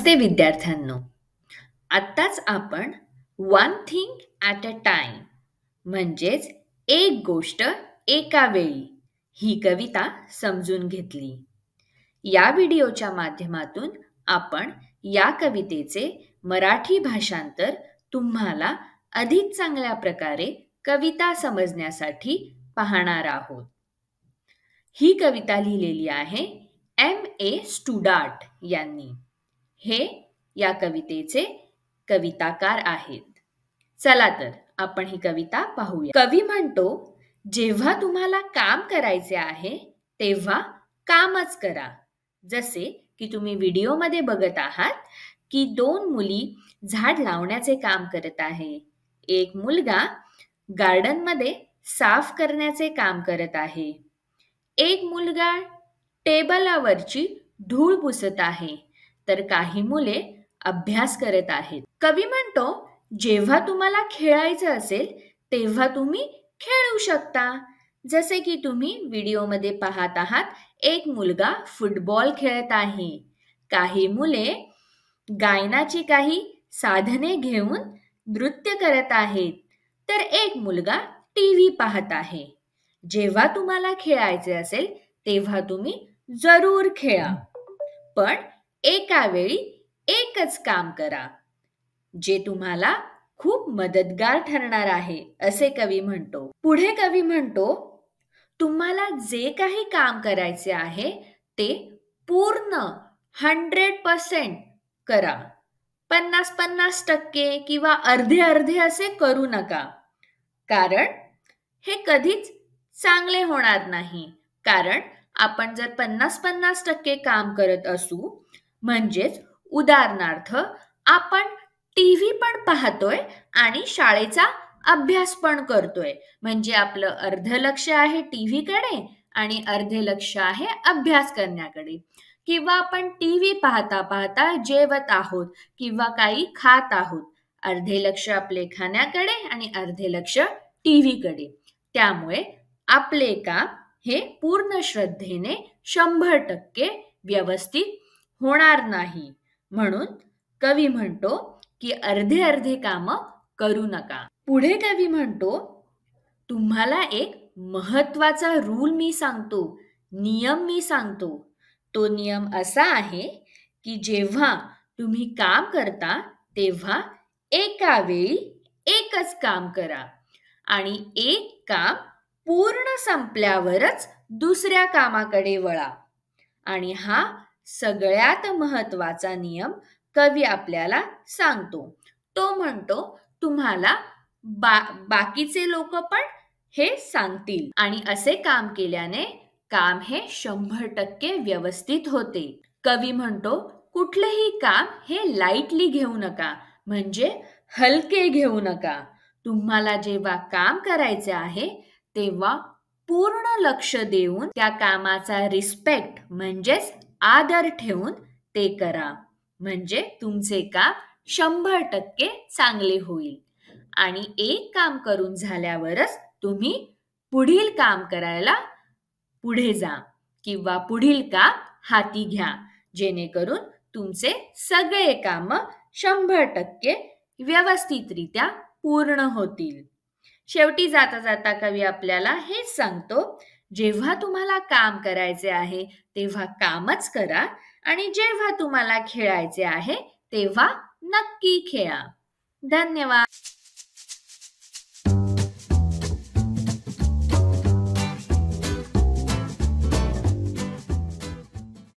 नमस्ते विद्यार्थ्यांनो आत्ताच आपण one thing at a time म्हणजेच एक गोष्ट एका वेळी ही कविता समजून घेतली या व्हिडिओच्या माध्यमातून आपण या कवितेचे मराठी भाषांतर तुम्हाला अधिक चांगल्या प्रकारे कविता समजण्यासाठी पाहणार आहोत ही कविता लिहिलेली आहे एम ए स्टुडार्ट यांनी हे या कवितेचे कविताकार आहेत चला तर आपण ही कविता पाहूया कवी म्हणतो जेव्हा तुम्हाला काम करायचे आहे तेव्हा कामच करा जसे की तुम्ही व्हिडिओमध्ये बघत आहात की दोन मुली झाड लावण्याचे काम करत आहे एक मुलगा गार्डन मध्ये साफ करण्याचे काम करत आहे एक मुलगा टेबलावरची धूळ पुसत आहे तर काही मुले अभ्यास करत आहेत कवी म्हणतो जेव्हा तुम्हाला खेळायचं असेल तेव्हा तुम्ही खेळू शकता जसे की तुम्ही मध्ये पाहत आहात एक मुलगा फुटबॉल खेळत आहे काही मुले गायनाची काही साधने घेऊन नृत्य करत आहेत तर एक मुलगा टी व्ही पाहत आहे जेव्हा तुम्हाला खेळायचे असेल तेव्हा तुम्ही जरूर खेळा पण एका वेळी एकच काम करा जे तुम्हाला खूप मदतगार ठरणार आहे असे कवी म्हणतो पुढे कवी म्हणतो तुम्हाला जे काही काम करायचे आहे ते पूर्ण हंड्रेड पर्सेंट करा पन्नास पन्नास टक्के किंवा अर्धे अर्धे असे करू नका कारण हे कधीच चांगले होणार नाही कारण आपण जर पन्नास पन्नास टक्के काम करत असू म्हणजेच उदाहरणार्थ आपण टीव्ही पण पाहतोय आणि शाळेचा अभ्यास पण करतोय म्हणजे आपलं अर्ध लक्ष आहे कडे आणि अर्धे लक्ष आहे अभ्यास करण्याकडे किंवा आपण टीव्ही पाहता पाहता जेवत आहोत किंवा काही खात आहोत अर्धे लक्ष आपले खाण्याकडे आणि अर्धे लक्ष टीव्हीकडे त्यामुळे आपले काम हे पूर्ण श्रद्धेने शंभर टक्के व्यवस्थित होणार नाही म्हणून कवी म्हणतो की अर्धे अर्धे काम करू नका पुढे कवी म्हणतो तुम्हाला एक महत्वाचा रूल मी सांगतो नियम मी सांगतो तो नियम असा आहे की जेव्हा तुम्ही काम करता तेव्हा एका वेळी एकच काम करा आणि एक काम पूर्ण संपल्यावरच दुसऱ्या कामाकडे वळा आणि हा सगळ्यात महत्वाचा नियम कवी आपल्याला सांगतो तो म्हणतो तुम्हाला बा बाकीचे लोक पण हे सांगतील आणि असे काम केल्याने काम हे शंभर टक्के व्यवस्थित होते कवी म्हणतो कुठलंही काम हे लाईटली घेऊ नका म्हणजे हलके घेऊ नका तुम्हाला जेव्हा काम करायचे आहे तेव्हा पूर्ण लक्ष देऊन त्या कामाचा रिस्पेक्ट म्हणजेच आदर ठेवून ते करा म्हणजे तुमचे काम शंभर टक्के चांगले होईल आणि एक काम करून झाल्यावरच तुम्ही पुढील काम करायला पुढे जा किंवा पुढील काम हाती घ्या जेणेकरून तुमचे सगळे काम शंभर टक्के व्यवस्थितरित्या पूर्ण होतील शेवटी जाता जाता कवी आपल्याला हेच सांगतो जेव्हा तुम्हाला काम करायचे आहे तेव्हा कामच करा आणि जेव्हा तुम्हाला खेळायचे आहे तेव्हा नक्की खेळा धन्यवाद